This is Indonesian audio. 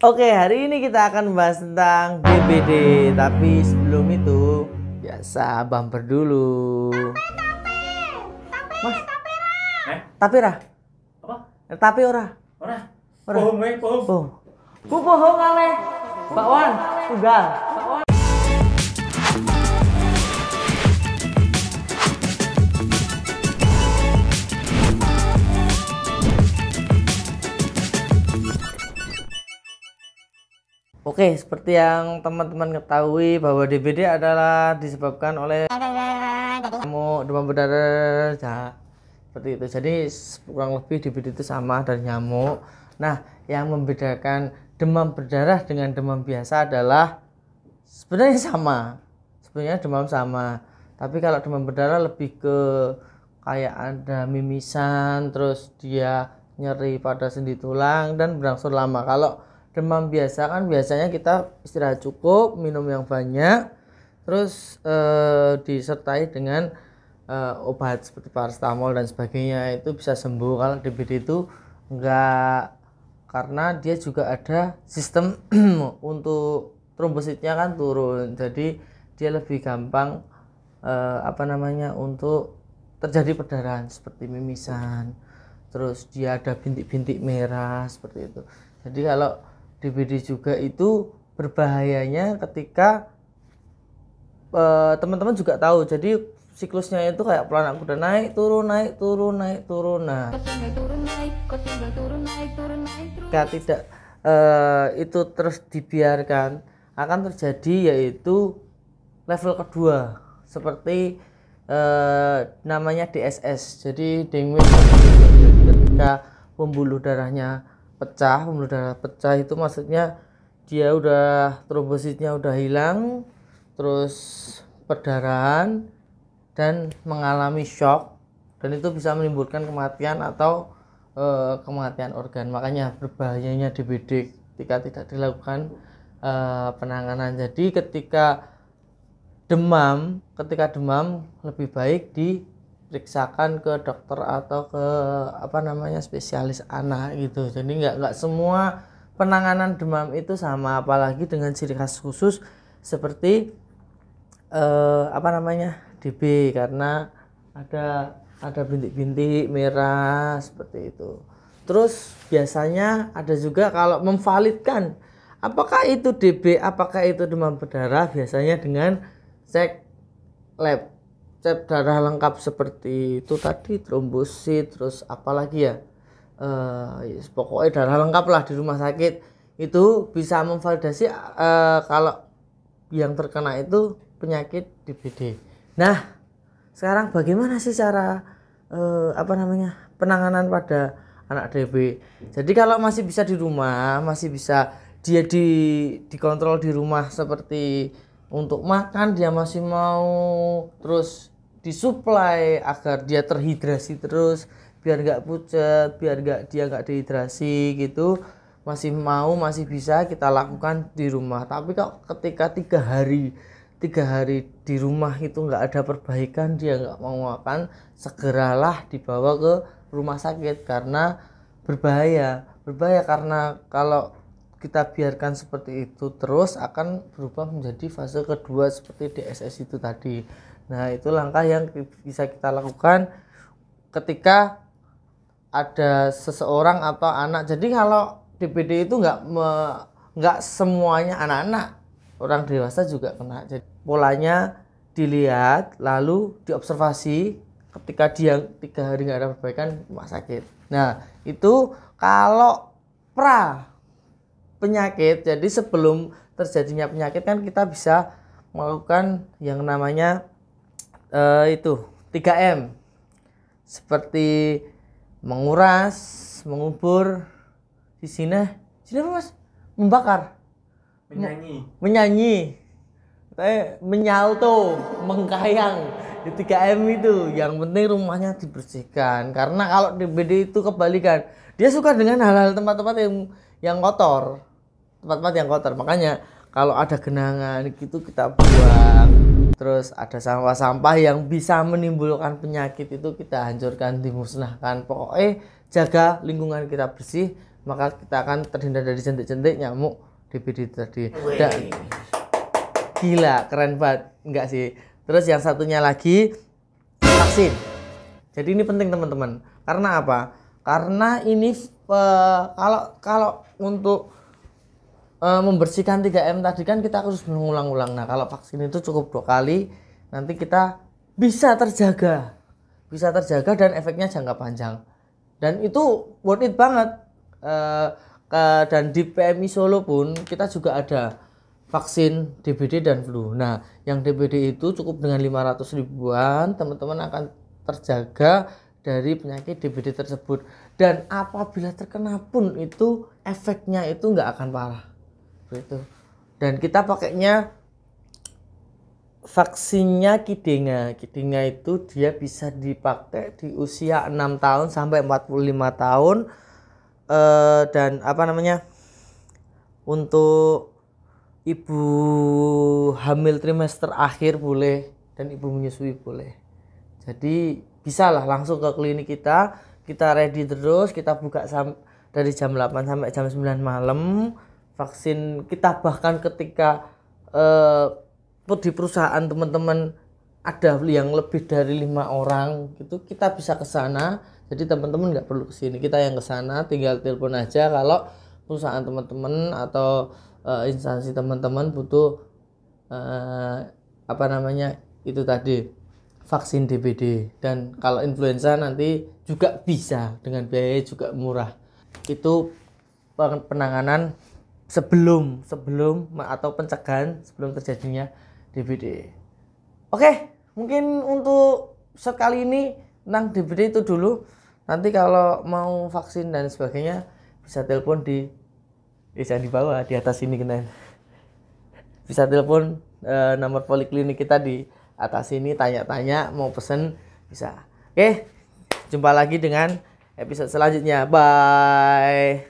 Oke, hari ini kita akan membahas tentang BBD, tapi sebelum itu biasa bumper dulu. Tapi tapi, tapi, tapi eh? tapi, Tapi tapi, Apa? Eh, tapi ora. Ora. Ora. Bohong, tapi, eh, bohong. Bohong. Bohong, tapi, Pak Wan, tapi, Oke, seperti yang teman-teman ketahui bahwa DBD adalah disebabkan oleh nyamuk demam berdarah seperti itu. Jadi kurang lebih DBD itu sama dari nyamuk. Nah, yang membedakan demam berdarah dengan demam biasa adalah sebenarnya sama. Sebenarnya demam sama. Tapi kalau demam berdarah lebih ke kayak ada mimisan, terus dia nyeri pada sendi tulang dan berlangsung lama. Kalau demam biasa kan biasanya kita istirahat cukup, minum yang banyak, terus eh, disertai dengan eh, obat seperti paracetamol dan sebagainya itu bisa sembuh. Kalau DBD itu enggak karena dia juga ada sistem untuk trombositnya kan turun. Jadi dia lebih gampang eh, apa namanya untuk terjadi perdarahan seperti mimisan. Terus dia ada bintik-bintik merah seperti itu. Jadi kalau DBD juga itu berbahayanya ketika eh, teman-teman uh, juga tahu jadi siklusnya itu kayak pelan aku udah naik turun naik turun naik turun nah ketika tidak uh, itu terus dibiarkan akan terjadi yaitu level kedua seperti uh, namanya DSS jadi dengue ketika pembuluh darahnya pecah pembuluh darah pecah itu maksudnya dia udah trombositnya udah hilang terus perdarahan dan mengalami shock dan itu bisa menimbulkan kematian atau e, kematian organ makanya berbahayanya DBD ketika tidak dilakukan e, penanganan jadi ketika demam ketika demam lebih baik di periksakan ke dokter atau ke apa namanya spesialis anak gitu jadi nggak nggak semua penanganan demam itu sama apalagi dengan ciri khas khusus seperti eh, apa namanya DB karena ada ada bintik-bintik merah seperti itu terus biasanya ada juga kalau memvalidkan apakah itu DB apakah itu demam berdarah biasanya dengan cek lab cap darah lengkap seperti itu tadi trombosit terus apalagi ya eh, pokoknya darah lengkap lah di rumah sakit itu bisa memvalidasi uh, kalau yang terkena itu penyakit DBD. Nah, sekarang bagaimana sih cara uh, apa namanya penanganan pada anak DB? Jadi kalau masih bisa di rumah, masih bisa dia di dikontrol di rumah seperti untuk makan dia masih mau terus disuplai agar dia terhidrasi terus biar nggak pucat biar nggak dia nggak dehidrasi gitu masih mau masih bisa kita lakukan di rumah tapi kok ketika tiga hari tiga hari di rumah itu nggak ada perbaikan dia nggak mau makan segeralah dibawa ke rumah sakit karena berbahaya berbahaya karena kalau kita biarkan seperti itu terus akan berubah menjadi fase kedua seperti DSS itu tadi. Nah, itu langkah yang bisa kita lakukan ketika ada seseorang atau anak. Jadi kalau DPD itu nggak nggak semuanya anak-anak, orang dewasa juga kena. Jadi polanya dilihat lalu diobservasi ketika dia tiga hari nggak ada perbaikan rumah sakit. Nah itu kalau pra penyakit jadi sebelum terjadinya penyakit kan kita bisa melakukan yang namanya uh, itu 3M seperti menguras, mengubur, di sini, sini apa mas? Membakar, menyanyi, menyanyi, eh, menyalto, mengkayang di 3M itu. Yang penting rumahnya dibersihkan karena kalau DBD itu kebalikan, dia suka dengan hal-hal tempat-tempat yang yang kotor tempat-tempat yang kotor makanya kalau ada genangan gitu kita buang terus ada sampah-sampah yang bisa menimbulkan penyakit itu kita hancurkan dimusnahkan pokoknya jaga lingkungan kita bersih maka kita akan terhindar dari jentik-jentik nyamuk DPD tadi dan gila keren banget enggak sih terus yang satunya lagi vaksin jadi ini penting teman-teman karena apa karena ini uh, kalau kalau untuk Eh, membersihkan 3M tadi kan kita harus mengulang-ulang. Nah, kalau vaksin itu cukup dua kali, nanti kita bisa terjaga. Bisa terjaga dan efeknya jangka panjang. Dan itu worth it banget. Eh, ke, dan di PMI Solo pun kita juga ada vaksin DBD dan flu. Nah, yang DBD itu cukup dengan 500 ribuan, teman-teman akan terjaga dari penyakit DBD tersebut. Dan apabila terkena pun itu efeknya itu nggak akan parah begitu dan kita pakainya vaksinnya kidinga kidinga itu dia bisa dipakai di usia 6 tahun sampai 45 tahun e, dan apa namanya untuk ibu hamil trimester akhir boleh dan ibu menyusui boleh jadi bisalah langsung ke klinik kita kita ready terus kita buka dari jam 8 sampai jam 9 malam vaksin kita bahkan ketika eh, di perusahaan teman-teman ada yang lebih dari lima orang gitu kita bisa ke sana jadi teman-teman nggak perlu ke sini kita yang ke sana tinggal telepon aja kalau perusahaan teman-teman atau uh, instansi teman-teman butuh uh, apa namanya itu tadi vaksin DBD dan kalau influenza nanti juga bisa dengan biaya juga murah itu penanganan sebelum sebelum atau pencegahan sebelum terjadinya DBD. Oke, mungkin untuk sekali ini tentang DBD itu dulu. Nanti kalau mau vaksin dan sebagainya bisa telepon di bisa eh, di bawah, di atas ini kena. Bisa telepon eh, nomor poliklinik kita di atas ini tanya-tanya mau pesen bisa. Oke, jumpa lagi dengan episode selanjutnya. Bye.